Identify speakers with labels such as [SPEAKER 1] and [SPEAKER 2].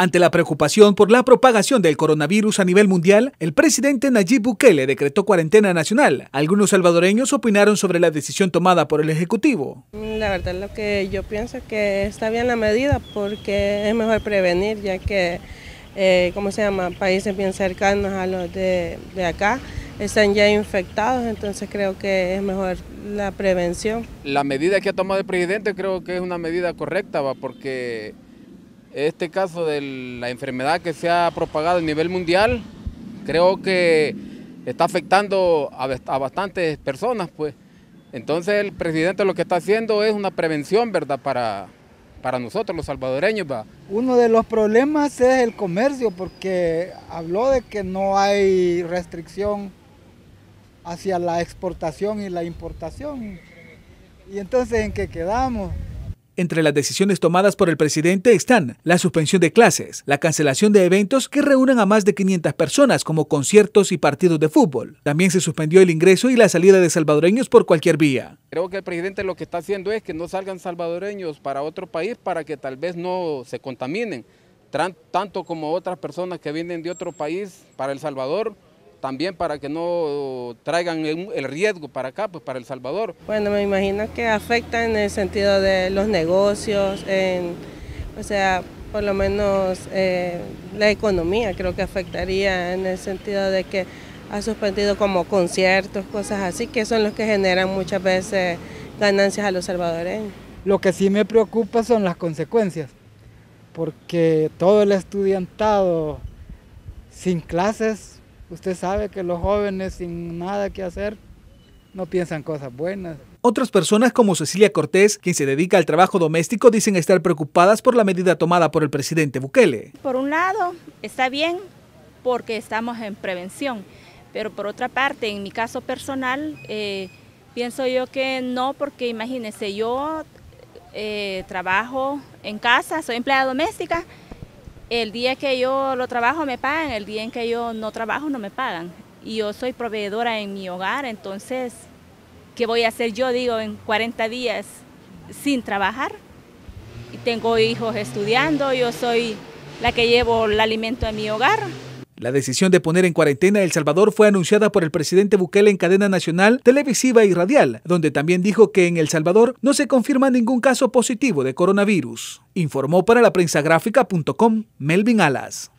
[SPEAKER 1] Ante la preocupación por la propagación del coronavirus a nivel mundial, el presidente Nayib Bukele decretó cuarentena nacional. Algunos salvadoreños opinaron sobre la decisión tomada por el Ejecutivo.
[SPEAKER 2] La verdad lo que yo pienso que está bien la medida porque es mejor prevenir ya que, eh, ¿cómo se llama?, países bien cercanos a los de, acá están ya infectados, entonces creo que es mejor la prevención.
[SPEAKER 3] La medida que ha tomado el presidente creo que es una medida correcta, porque este caso de la enfermedad que se ha propagado a nivel mundial, creo que está afectando a, bastantes personas, pues. Entonces el presidente lo que está haciendo es una prevención, ¿verdad?, para, para nosotros los salvadoreños.
[SPEAKER 4] Uno de los problemas es el comercio, porque habló de que no hay restricción hacia la exportación y la importación. Y entonces, ¿en qué quedamos?
[SPEAKER 1] Entre las decisiones tomadas por el presidente están la suspensión de clases, la cancelación de eventos que reúnan a más de 500 personas como conciertos y partidos de fútbol. También se suspendió el ingreso y la salida de salvadoreños por cualquier vía.
[SPEAKER 3] Creo que el presidente lo que está haciendo es que no salgan salvadoreños para otro país para que tal vez no se contaminen, tanto como otras personas que vienen de otro país para El Salvador también para que no traigan el riesgo para acá, pues para El Salvador.
[SPEAKER 2] Bueno, me imagino que afecta en el sentido de los negocios, o sea, por lo menos eh, la economía creo que afectaría en el sentido de que ha suspendido como conciertos, cosas así, que son los que generan muchas veces ganancias a los salvadoreños.
[SPEAKER 4] Lo que sí me preocupa son las consecuencias, porque todo el estudiantado sin clases Usted sabe que los jóvenes sin nada que hacer no piensan cosas
[SPEAKER 5] buenas.
[SPEAKER 1] Otras personas como Cecilia Cortés, quien se dedica al trabajo doméstico, dicen estar preocupadas por la medida tomada por el presidente Bukele.
[SPEAKER 5] Por un lado, está bien porque estamos en prevención, pero por otra parte, en mi caso personal, eh, pienso yo que no, porque imagínense, yo eh, trabajo en casa, soy empleada doméstica, el día que yo lo trabajo me pagan, el día en que yo no trabajo no me pagan. Y yo soy proveedora en mi hogar, entonces, ¿qué voy a hacer yo, digo, en 40 días sin trabajar? Y tengo hijos estudiando, yo soy la que llevo el alimento a mi hogar.
[SPEAKER 1] La decisión de poner en cuarentena El Salvador fue anunciada por el presidente Bukele en cadena nacional, televisiva y radial, donde también dijo que en El Salvador no se confirma ningún caso positivo de coronavirus. Informó para la Prensa Gráfica.com Melvin Alas.